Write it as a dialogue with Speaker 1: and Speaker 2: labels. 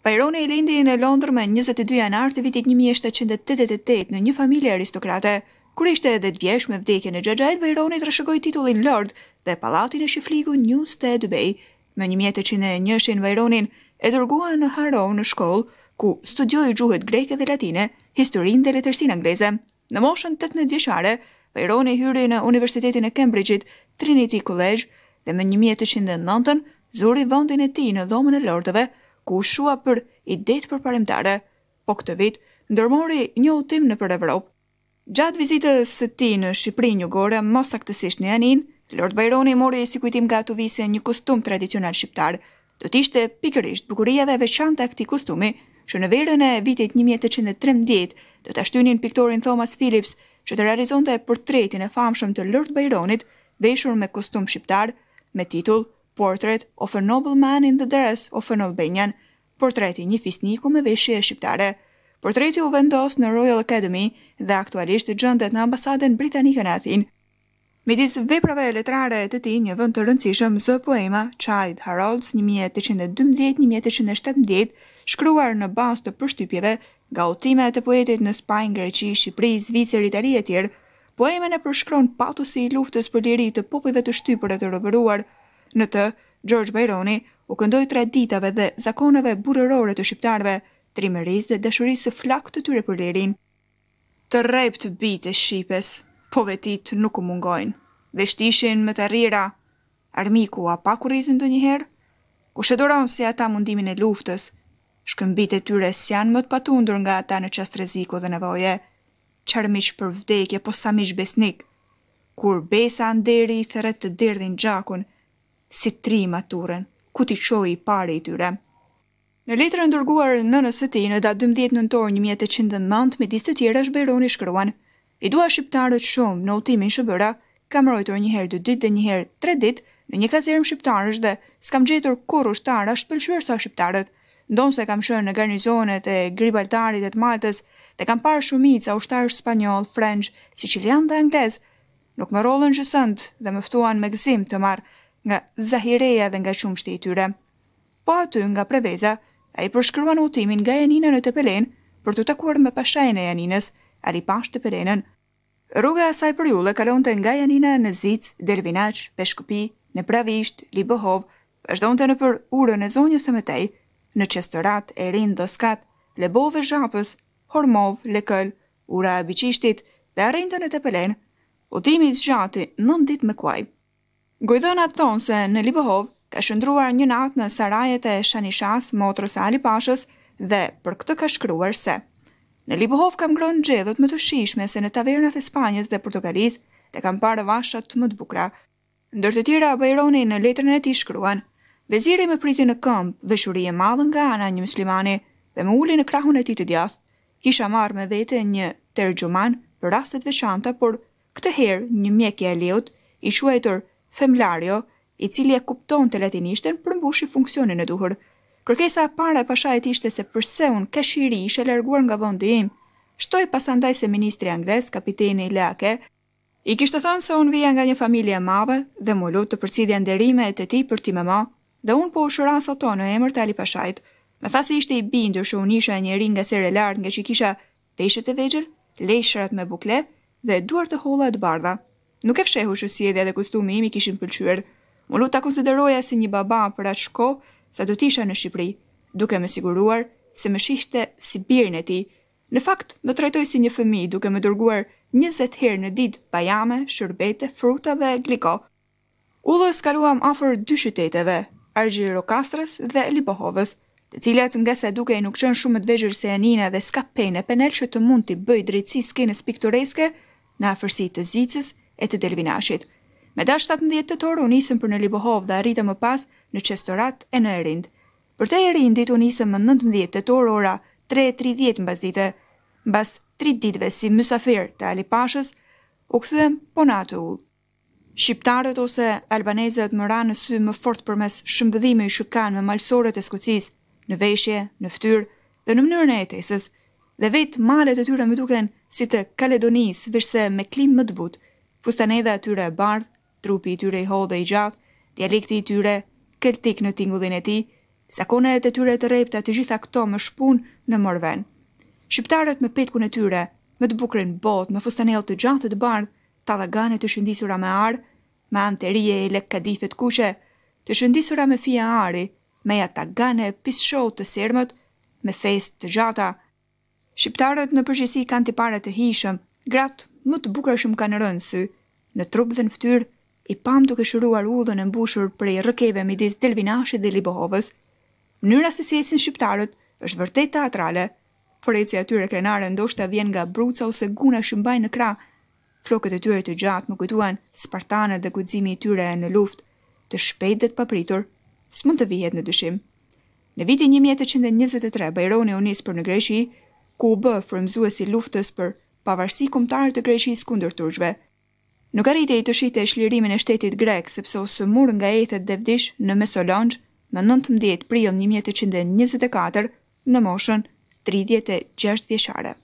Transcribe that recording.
Speaker 1: Bajroni i lindi në Londër me 22 janar të vitit 1788 në një familje aristokrate. Kur ishte edhe të me vdekjen e gjegjajt, Bajroni të rëshëgoj titullin Lord dhe palatin e shifligu New Stead Bay. Me 1801 njëshin Bajronin e dërgua në Harrow në shkollë, ku studioj gjuhet greke dhe latine, historin dhe letërsin angleze. Në moshën 18 vjeqare, Bajroni hyri në Universitetin e Cambridge-it Trinity College dhe me 1809 zuri vëndin e ti në dhomën e lordëve, shua për idet për paremtare, po këtë vit ndërmori një utim në për Evropë. Gjatë vizitës së ti në Shqipëri një gore, mos saktësisht në anin, Lord Bajroni mori si kujtim nga të vise një kostum tradicional shqiptar, do t'ishte pikërisht bukuria dhe veçanta këti kostumi, që në verën e vitit 1813 do t'ashtynin piktorin Thomas Phillips që të realizonte portretin e famshëm të Lord Bajronit, veshur me kostum shqiptar, me titull Portrait of a Noble Man in the Dress of an Albanian, portreti një fisniku me veshje e shqiptare. Portreti u vendos në Royal Academy dhe aktualisht gjëndet në ambasaden britanike në Athin. Midis veprave e letrare të ti, një vënd të rëndësishëm zë poema Child Harolds 1812-1817, shkruar në bas të përshtypjeve, gautime të poetit në Spajnë, Greqi, Shqipëri, Zvicër, Itali e tjerë, poeme në përshkron patusi i luftës për diri të popive të shtypër e të rëvëruar, Në të, George Bajroni u këndoj traditave dhe zakoneve burërore të shqiptarve, trimëris dhe dëshëris së flak të tyre për lirin. Të rejpë të bitë e Shqipes, po vetit nuk u mungojnë, dhe shtishin më të rira, armiku a pak u rizin të njëherë, ku shëdoron se si ata mundimin e luftës, shkëmbit e tyre s'jan më të patundur nga ata në qastë reziko dhe nevoje, qërmish për vdekje po samish besnik, kur besa anderi i të dirdin gjakun, si tri maturën, ku ti qoj i pare i tyre. Në letrë ndërguar në nësëti në datë 12 nëntor 1809, me disë të tjera shberoni shkruan, i dua shqiptarët shumë në otimin shëbëra, kam rojtur një herë 2 ditë dhe një herë 3 ditë në një kazerëm shqiptarës dhe s'kam gjetur kur ushtara shpëlqyër sa shqiptarët. Ndonë se kam shënë në garnizonet e Gribaltarit e të Maltës dhe kam parë shumica ushtarës spanyol, french, sicilian dhe anglez, nuk më rollën gjësënd dhe mëftuan me gzim të marë nga Zahireja dhe nga qumshti i tyre. Po aty nga preveza, a i përshkryuan timin nga janina në të pelen për të takuar me pashajnë e janines, ali pash të pelenën. Rruga asaj për jule kalon të nga janina në Zic, Dervinaq, Peshkupi, në Pravisht, Libohov, pashdon të në për ure në zonjës të metej, në Qestorat, Erin, Doskat, Lebove, Zhapës, Hormov, Lekël, ura e biqishtit dhe arrinte në Tepelen. Udhimi zgjati 9 ditë me kuaj. Gojdonat thonë se në Libohov ka shëndruar një natë në sarajet e Shanishas, motrës Ali Pashës, dhe për këtë ka shkruar se. Në Libohov kam grënë gjedhët më të shishme se në tavernat e Spanjës dhe Portugalis dhe kam parë vashat më të bukra. Ndër të tjera, Bajroni në letrën e ti shkruan, veziri me priti në këmbë, vëshuri e madhën nga ana një muslimani dhe më uli në krahun e ti të djath, kisha marrë me vete një tërgjuman për rastet veçanta, por këtë herë një mjekja e liut, i shuajtër femlario, i cili e kupton të latinishtën përmbushi funksionin e duhur. Kërkesa e para e pashajit ishte se përse unë këshiri ishe lerguar nga vëndi im. Shtoj pasandaj se ministri angles, kapiteni Leake, i kishtë thënë se unë vija nga një familje madhe dhe më lutë të përcidhja nderime e të ti për ti me ma, dhe unë po ushëra sa to në emër të Ali Pashajt. Me tha se ishte i bindur shë unë isha një ringa sere lartë nga që kisha veshët e vegjel, lejshërat me bukle dhe duar të hola të bardha. Nuk e fshehu që edhe dhe kostumi imi kishin pëlqyer. Mu lutë ta konsideroja si një baba për atë shko sa do t'isha në Shqipëri, duke me siguruar se më shihte si birën e ti. Në fakt, më trajtoj si një fëmi duke më dërguar 20 herë në ditë bajame, shërbete, fruta dhe gliko. Ullo e skaluam afer dy qyteteve, Argjiro Rokastrës dhe Lipohovës, të cilat nga se duke e nuk qënë shumë të vegjër se anina dhe skapene penel që të mund të bëj drejtësi skenës piktoreske në afërsi të zicës e të Delvinashit. Me da 17 të torë unisëm për në Libohov dhe arritëm më pas në Qestorat e në Erind. Për të Erindit unisëm më 19 të torë ora 3.30 mbas dite. Mbas 3 ditve si mësafir të Alipashës, u këthëm ponatë u. Shqiptarët ose albanezët më ranë në sy më fort për mes shëmbëdhime i shukan me malsore të skocis, në veshje, në ftyrë dhe në mënyrën e etesës, dhe vetë malet e tyre më duken si të Kaledonis, vishse me klim më të butë, fustane dhe atyre e bardh, trupi i tyre i hollë dhe i gjatë, dialekti i tyre, keltik në tingullin e ti, sakone e të tyre të repta të gjitha këto më shpun në mërven. Shqiptarët me petku në tyre, me të bukrin bot, me fustane e të gjatë të bardh, të të shëndisura me arë, me anterije e lekka dithet kuqe, të shëndisura me fia ari, me ja gane pisho të sirmët, me fest të gjata. Shqiptarët në përgjësi kanë të pare të hishëm, gratë më të bukra shumë kanë rënë sy, në trup dhe në ftyrë, i pam duke shëruar udhën e mbushur prej rrëkeve midis Delvinashit dhe Libohovës. Mënyra se si ecin shqiptarët është vërtet teatrale. Forecja e tyre krenare ndoshta vjen nga bruca ose guna që mbajnë në krah. Flokët e tyre të gjatë më kujtuan spartanët dhe guximi i tyre në luftë, të shpejtë dhe të papritur, s'mund të vihet në dyshim. Në vitin 1823, Bajroni u nis për në Greqi, ku u b frymëzuesi i luftës për pavarësi kumtarë të Greqisë kundër turqve. Nuk arriti i të shite e shlirimin e shtetit grek, sepse u sëmur nga ethet dhe vdish në Mesolonj, më 19 prill 1924 në moshën 36 vjeqare.